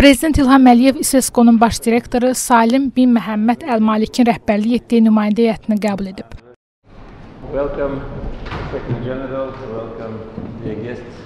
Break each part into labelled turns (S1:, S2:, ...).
S1: Prezident İlham Əliyev İSESCO-nun baş direktoru Salim bin Məhəmməd Əl-Malikin rəhbərlik etdiyi nümayəndə heyətini qəbul edib.
S2: Welcome, Secretary General, welcome, dear guests.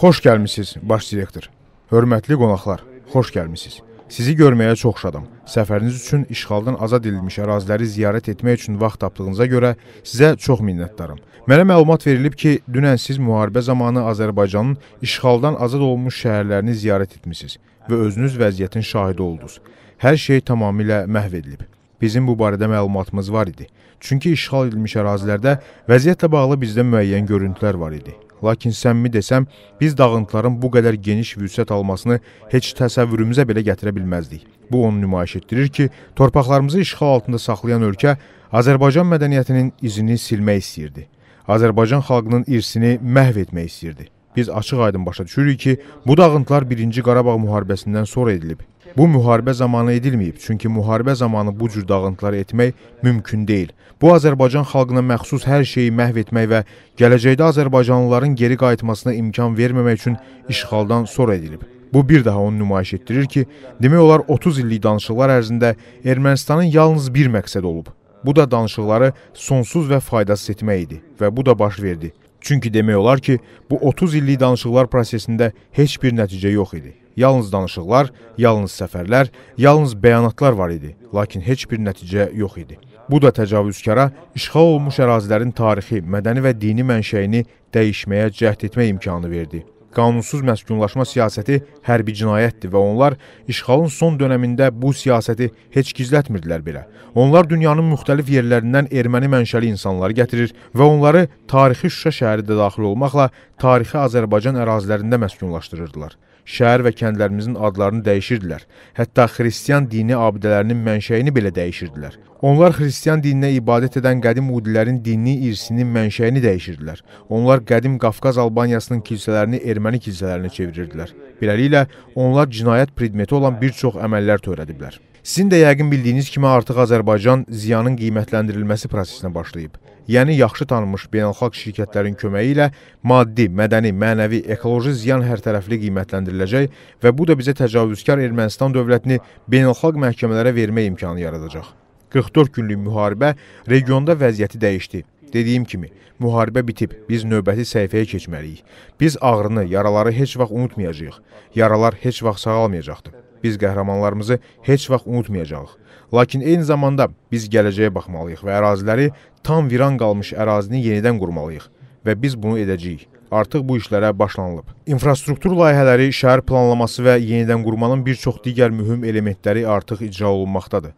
S1: Xoş gəlmisiniz, baş direktor. Hörmətli qonaqlar, xoş gəlmisiniz. Sizi görməyə çox şadam. Səfəriniz üçün işğaldan azad edilmiş əraziləri ziyarət etmək üçün vaxt tapdığınıza görə sizə çox minnətdaram. Mənə məlumat verilib ki, dünən siz müharibə zamanı Azərbaycanın işğaldan azad olunmuş şəhərlərini ziyarət etmisiniz və özünüz vəziyyətin şahidi oldunuz. Hər şey tamamilə məhv edilib. Bizim bu barədə məlumatımız var idi. Çünki işğal edilmiş ərazilərdə vəziyyətlə bağlı bizdə müəyyən görüntülər var idi. Lakin səmimi desəm, biz dağıntıların bu qədər geniş vüsət almasını heç təsəvvürümüzə belə gətirə bilməzdik. Bu onu nümayiş etdirir ki, torpaqlarımızı işğal altında saxlayan ölkə Azərbaycan mədəniyyətinin izini silmək istəyirdi. Azərbaycan xalqının irsini məhv etmək istəyirdi. Biz açıq-aydın başa düşürük ki, bu dağıntılar 1-ci Qarabağ müharibəsindən sonra edilib. Bu müharibə zamanı edilməyib, çünki müharibə zamanı bu cür dağıntılar etmək mümkün deyil. Bu Azərbaycan xalqına məxsus hər şeyi məhv etmək və gələcəkdə Azərbaycanlıların geri qayıtmasına imkan verməmək üçün işğaldan sonra edilib. Bu bir daha onu nümayiş etdirir ki, demək olar 30 illik danışıqlar ərzində Ermənistanın yalnız bir məqsəd olub. Bu da danışıqları sonsuz və faydasız etmək idi və bu da baş verdi. Çünki demək olar ki, bu 30 illik danışıqlar prosesində heç bir nəticə yox idi. Yalnız danışıqlar, yalnız səfərlər, yalnız bəyanatlar var idi, lakin heç bir nəticə yox idi. Bu da təcavüzkara işğal olunmuş ərazilərin tarixi, mədəni və dini mənşəyini dəyişməyə cəhd etmək imkanı verdi. Qanunsuz məskunlaşma siyasəti hərbi cinayətdir və onlar işğalın son dönəmində bu siyasəti heç gizlətmirdilər belə. Onlar dünyanın müxtəlif yerlərindən erməni mənşəli insanları getirir və onları tarixi Şuşa şəhəri də daxil olmaqla tarixi Azərbaycan ərazilərində məskunlaşdırırdılar şəhər və kəndlərimizin adlarını dəyişirdilər. Hətta xristian dini abidələrinin mənşəyini belə dəyişirdilər. Onlar xristian dininə ibadət edən qədim udilərin dini irsinin mənşəyini dəyişirdilər. Onlar qədim Qafqaz Albaniyasının kilsələrini erməni kilsələrinə çevirirdilər. Beləliklə, onlar cinayət predmeti olan bir çox əməllər törədiblər. Sizin də yəqin bildiyiniz kimi artıq Azərbaycan ziyanın qiymətləndirilməsi prosesinə başlayıb. Yəni yaxşı tanınmış beynəlxalq şirkətlərin köməyi ilə maddi, mədəni, mənəvi, ekoloji ziyan hərtərəfli qiymətləndiriləcək və bu da bizə təcavüzkar Ermənistan dövlətini beynəlxalq məhkəmələrə vermək imkanı yaradacaq. 44 günlük müharibə regionda vəziyyəti dəyişdi. Dediyim kimi, müharibə bitib, biz növbəti səhifəyə keçməliyik. Biz ağrını, yaraları heç vaxt unutmayacağıq. Yaralar heç vaxt sağalmayacaqdır. Biz qəhrəmanlarımızı heç vaxt unutmayacağıq. Lakin eyni zamanda biz gələcəyə baxmalıyıq və əraziləri tam viran qalmış ərazini yenidən qurmalıyıq və biz bunu edəcəyik. Artıq bu işlərə başlanılıb. İnfrastruktur layihələri, şəhər planlaması və yenidən qurmanın bir çox digər mühüm elementləri artıq icra olunmaqdadır.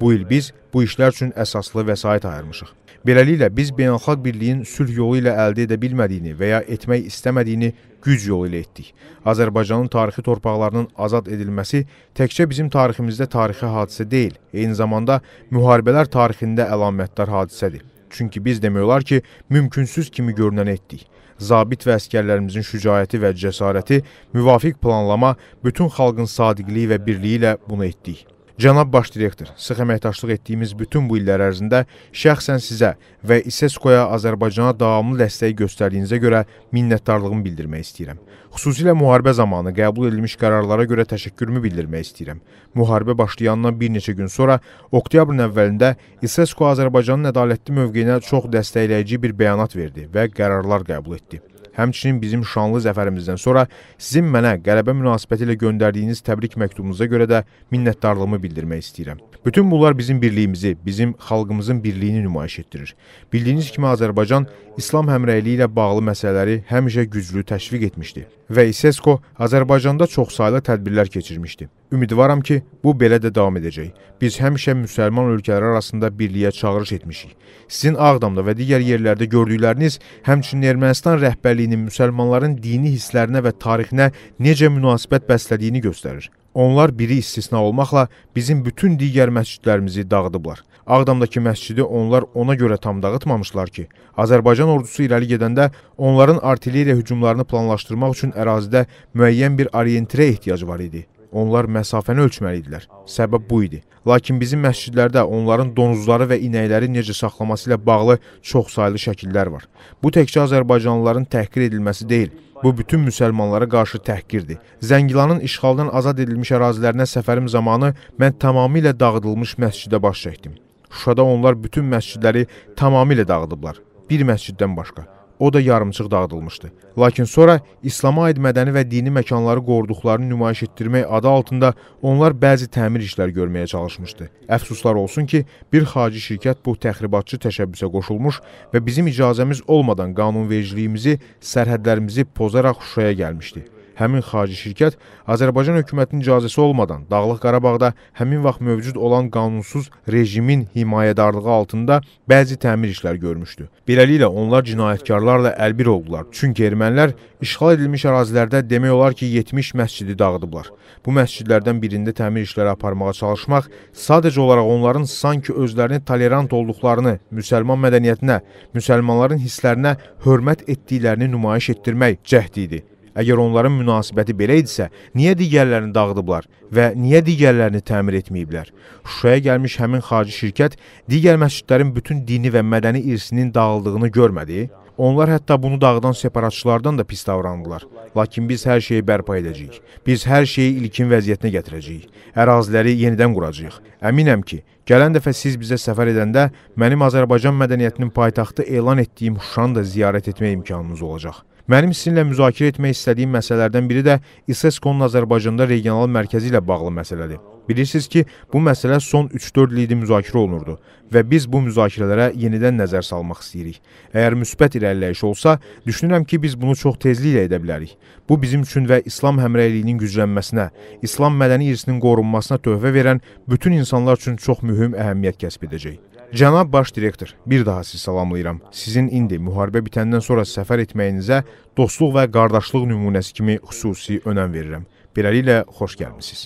S1: Bu il biz bu işlər üçün əsaslı vəsait ayırmışıq. Beləliklə, biz beynəlxalq birliyin sülh yolu ilə əldə edə bilmədiyini və ya etmək istəmədiyini güc yolu ilə etdik. Azərbaycanın tarixi torpaqlarının azad edilməsi təkcə bizim tariximizdə tarixi hadisə deyil, eyni zamanda müharibələr tarixində əlamətdar hadisədir. Çünki biz demək olar ki, mümkünsüz kimi görünən etdik. Zabit və əskərlərimizin şücaəti və cəsarəti, müvafiq planlama, bütün xalqın sadiqliyi və birliyi ilə bunu etdik. Cənab Baş Direktor, sıx əməkdaşlıq etdiyimiz bütün bu illər ərzində şəxsən sizə və İSESKO-ya Azərbaycana davamlı dəstəyi göstərdiyinizə görə minnətdarlığımı bildirmək istəyirəm. Xüsusilə müharibə zamanı qəbul edilmiş qərarlara görə təşəkkürümü bildirmək istəyirəm. Müharibə başlayandan bir neçə gün sonra oktyabrın əvvəlində İSESKO Azərbaycanın ədalətli mövqeyinə çox dəstəkləyici bir bəyanat verdi və qərarlar qəbul etdi. Həmçinin bizim şanlı zəfərimizdən sonra sizin mənə qələbə münasibəti ilə göndərdiyiniz təbrik məktubunuza görə də minnətdarlığımı bildirmək istəyirəm. Bütün bunlar bizim birliyimizi, bizim xalqımızın birliyini nümayiş etdirir. Bildiyiniz kimi Azərbaycan İslam həmrəyliyi ilə bağlı məsələləri həmişə güclü təşviq etmişdi və İSESKO Azərbaycanda çoxsaylı tədbirlər keçirmişdi. Ümidvaram ki, bu belə də davam edəcək. Biz həmişə müsəlman ölkələri arasında birliyə çağırış etmişik. Sizin Ağdamda və digər yerlərdə gördükləriniz, həmçinin Ermənistan rəhbərliyinin müsəlmanların dini hisslərinə və tarixinə necə münasibət bəslədiyini göstərir. Onlar biri istisna olmaqla bizim bütün digər məscidlərimizi dağıdıblar. Ağdamdakı məscidi onlar ona görə tam dağıtmamışlar ki, Azərbaycan ordusu irəli gedəndə onların artilleriya hücumlarını planlaşdırmaq üçün ərazidə müəyyən bir orientirə ehtiyacı var idi. Onlar məsafəni ölçməli idilər. Səbəb bu idi. Lakin bizim məscidlərdə onların donuzları və inəkləri necə saxlaması ilə bağlı çoxsaylı şəkillər var. Bu təkcə azərbaycanlıların təhqir edilməsi deyil. Bu bütün müsəlmanlara qarşı təhqirdir. Zəngilanın işğaldan azad edilmiş ərazilərinə səfərim zamanı mən tamamilə dağıdılmış məscidə baş çəkdim. Şuşada onlar bütün məscidləri tamamilə dağıdıblar. Bir məsciddən başqa o da yarımçıq dağıdılmışdı. Lakin sonra İslama aid mədəni və dini məkanları qoruduqlarını nümayiş etdirmək adı altında onlar bəzi təmir işlər görməyə çalışmışdı. Əfsuslar olsun ki, bir xarici şirkət bu təxribatçı təşəbbüsə qoşulmuş və bizim icazəmiz olmadan qanunvericiliyimizi, sərhədlərimizi pozaraq Şuşaya gəlmişdi. Həmin xarici şirkət Azərbaycan hökumətinin icazəsi olmadan Dağlıq Qarabağda həmin vaxt mövcud olan qanunsuz rejimin himayədarlığı altında bəzi təmir işlər görmüşdü. Beləliklə onlar cinayətkarlarla əlbir oldular. Çünki ermənilər işğal edilmiş ərazilərdə demək olar ki, 70 məscidi dağıdıblar. Bu məscidlərdən birində təmir işləri aparmağa çalışmaq sadəcə olaraq onların sanki özlərini tolerant olduqlarını, müsəlman mədəniyyətinə, müsəlmanların hisslərinə hörmət etdiklərini nümayiş etdirmək cəhdi idi. Əgər onların münasibəti belə idisə, niyə digərlərini dağıdıblar və niyə digərlərini təmir etməyiblər? Şuşaya gəlmiş həmin xarici şirkət digər məscidlərin bütün dini və mədəni irsinin dağıldığını görmədi? Onlar hətta bunu dağıdan separatçılardan da pis davrandılar. Lakin biz hər şeyi bərpa edəcəyik. Biz hər şeyi ilkin vəziyyətinə gətirəcəyik. Əraziləri yenidən quracağıq. Əminəm ki, gələn dəfə siz bizə səfər edəndə mənim Azərbaycan mədəniyyətinin paytaxtı elan etdiyim Şuşanı da ziyarət etmək imkanınız olacaq. Mənim sizinlə müzakirə etmək istədiyim məsələlərdən biri də İSESKO-nun Azərbaycanda regional mərkəzi ilə bağlı məsələdir. Bilirsiniz ki, bu məsələ son 3-4 ildir müzakirə olunurdu və biz bu müzakirələrə yenidən nəzər salmaq istəyirik. Əgər müsbət irəliləyiş olsa, düşünürəm ki, biz bunu çox tezliklə edə bilərik. Bu bizim üçün və İslam həmrəyliyinin güclənməsinə, İslam mədəni irsinin qorunmasına töhfə verən bütün insanlar üçün çox mühüm əhəmiyyət kəsb edəcək. Cənab baş direktor, bir daha sizi salamlayıram. Sizin indi müharibə bitəndən sonra səfər etməyinizə dostluq və qardaşlıq nümunəsi kimi xüsusi önəm verirəm. Beləliklə xoş gəlmisiniz.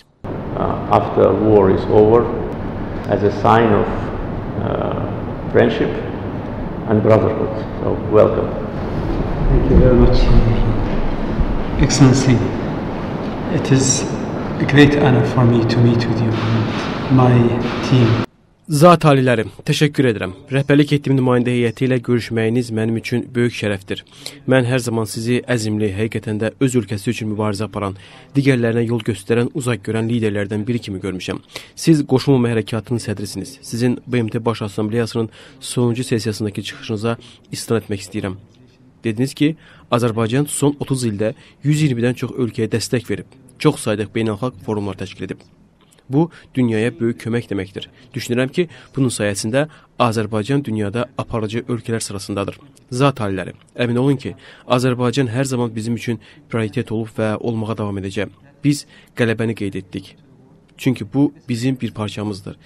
S2: Uh, after war is over as a sign of uh, friendship and brotherhood. So welcome. Thank you very much. Excellency, it is a great honor for me to meet with you and my team. Zat alilərim, təşəkkür edirəm. Rəhbərlik etdiyim nümayəndə heyəti ilə görüşməyiniz mənim üçün böyük şərəfdir. Mən hər zaman sizi əzimli, həqiqətən də öz ölkəsi üçün mübarizə aparan, digərlərinə yol göstərən, uzaq görən liderlərdən biri kimi görmüşəm. Siz qoşulmama hərəkatının sədrisiniz. Sizin BMT Baş Assambleyasının sonuncu sessiyasındakı çıxışınıza istinad etmək istəyirəm. Dediniz ki, Azərbaycan son 30 ildə 120-dən çox ölkəyə dəstək verib. Çox sayda beynəlxalq forumlar təşkil edib. Bu dünyaya böyük kömək deməkdir. Düşünürəm ki, bunun sayəsində Azərbaycan dünyada aparıcı ölkələr sırasındadır. Zat halləri, əmin olun ki, Azərbaycan hər zaman bizim üçün prioritet olub və olmağa davam edəcək. Biz qələbəni qeyd etdik. Çünki bu bizim bir parçamızdır.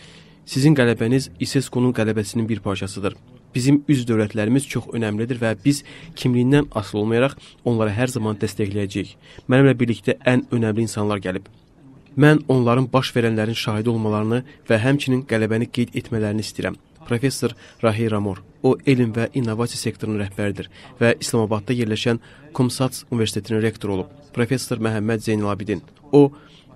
S2: Sizin qələbəniz İSESCO-nun qələbəsinin bir parçasıdır. Bizim üz dövlətlərimiz çox önəmlidir və biz kimliyindən asılı olmayaraq onlara hər zaman dəstəkləyəcəyik. Mənimlə birlikdə ən önəmli insanlar gəlib. Mən onların baş verənlərin şahidi olmalarını və həmçinin qələbəni qeyd etmələrini istəyirəm. Professor Rahey Ramor, o elm və innovasiya sektorunun rəhbəridir və İslamabadda yerləşən Komsats Universitetinin rektoru olub. Professor Məhəmməd Zeynalabidin, o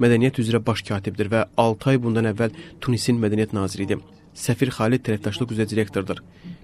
S2: mədəniyyət üzrə baş katibdir və 6 ay bundan əvvəl Tunisin mədəniyyət naziri idi. Səfir Xalid tərəfdaşlıq üzrə direktordur.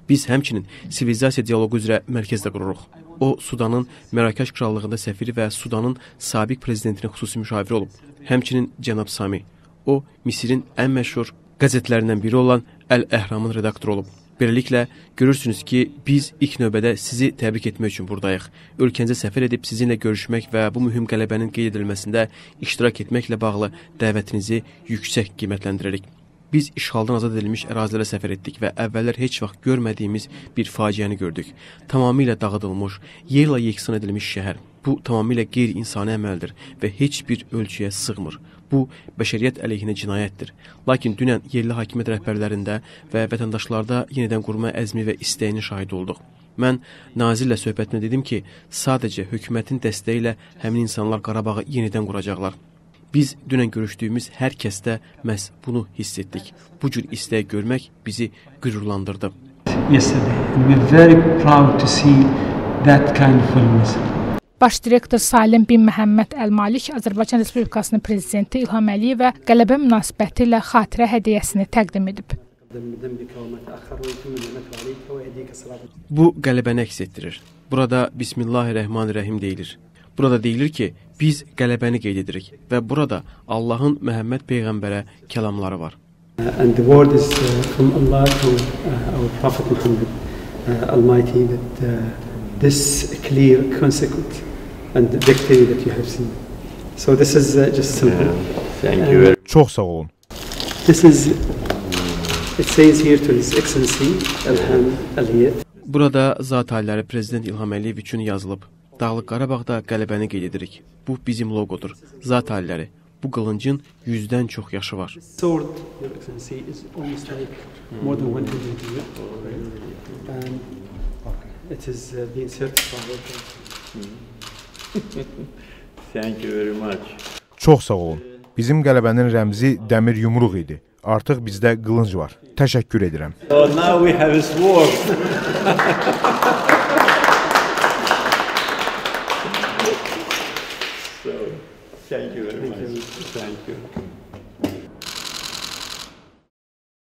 S2: Biz həmçinin sivilizasiya dialoqu üzrə mərkəz də qururuq. O Sudanın Mərakeş krallığında səfiri və Sudanın sabiq prezidentinin xüsusi müşaviri olub həmçinin Cənab Sami. O, Misirin ən məşhur qəzetlərindən biri olan Əl-Əhramın redaktoru olub. Beləliklə, görürsünüz ki, biz ilk növbədə sizi təbrik etmək üçün buradayıq. Ölkənizə səfər edib sizinlə görüşmək və bu mühüm qələbənin qeyd edilməsində iştirak etməklə bağlı dəvətinizi yüksək qiymətləndiririk. Biz işğaldan azad edilmiş ərazilərə səfər etdik və əvvəllər heç vaxt görmədiyimiz bir faciəni gördük. Tamamilə dağıdılmış, yerlə yeksan edilmiş şəhər. Bu tamamilə qeyri-insani əməldir və heç bir ölçüyə sığmır. Bu bəşəriyyət əleyhinə cinayətdir. Lakin dünən yerli hakimiyyət rəhbərlərində və vətəndaşlarda yenidən qurma əzmi və istəyini şahid olduq. Mən nazirlə söhbətimdə dedim ki, sadəcə hökumətin dəstəyi ilə həmin insanlar Qarabağı yenidən quracaqlar. Biz dünən görüşdüyümüz hər kəsdə məhz bunu hiss etdik. Bu cür istəyi görmək bizi qürurlandırdı. Yesterday, we were very proud to see that kind of
S1: willingness. Baş direktor Salim bin Məhəmməd Əl-Malik Azərbaycan Respublikasının prezidenti İlham Əliyevə qələbə münasibəti ilə xatirə hədiyyəsini təqdim edib.
S2: Bu qələbəni əks etdirir. Burada Bismillahir-Rəhmanir-Rəhim deyilir. Burada deyilir ki, biz qələbəni qeyd edirik və burada Allahın Məhəmməd peyğəmbərə kəlamları var. And the word is uh, from Allah to uh, our prophet Muhammad, uh, Almighty that this clear consequence and victory that you have seen. So this is uh, just simple. Yeah, thank you. Um, very
S1: Çok sağ olun. This is it says here to His Excellency Ilham Aliyev.
S2: Burada zat ailələri prezident İlham Əliyev üçün yazılıb. Dağlıq Qarabağda qələbəni qeyd edirik. Bu bizim logodur. Zat ailələri. Bu qılıncın 100-dən çox yaşı var. Sword, Your Excellency, is almost like more than 100 years. And hmm. um, it is uh, being certified. Hmm. Thank you very much.
S1: Çox sağ olun. Bizim qələbənin rəmzi dəmir yumruq idi. Artıq bizdə qılınc var. Təşəkkür edirəm.
S2: So now we have a sword.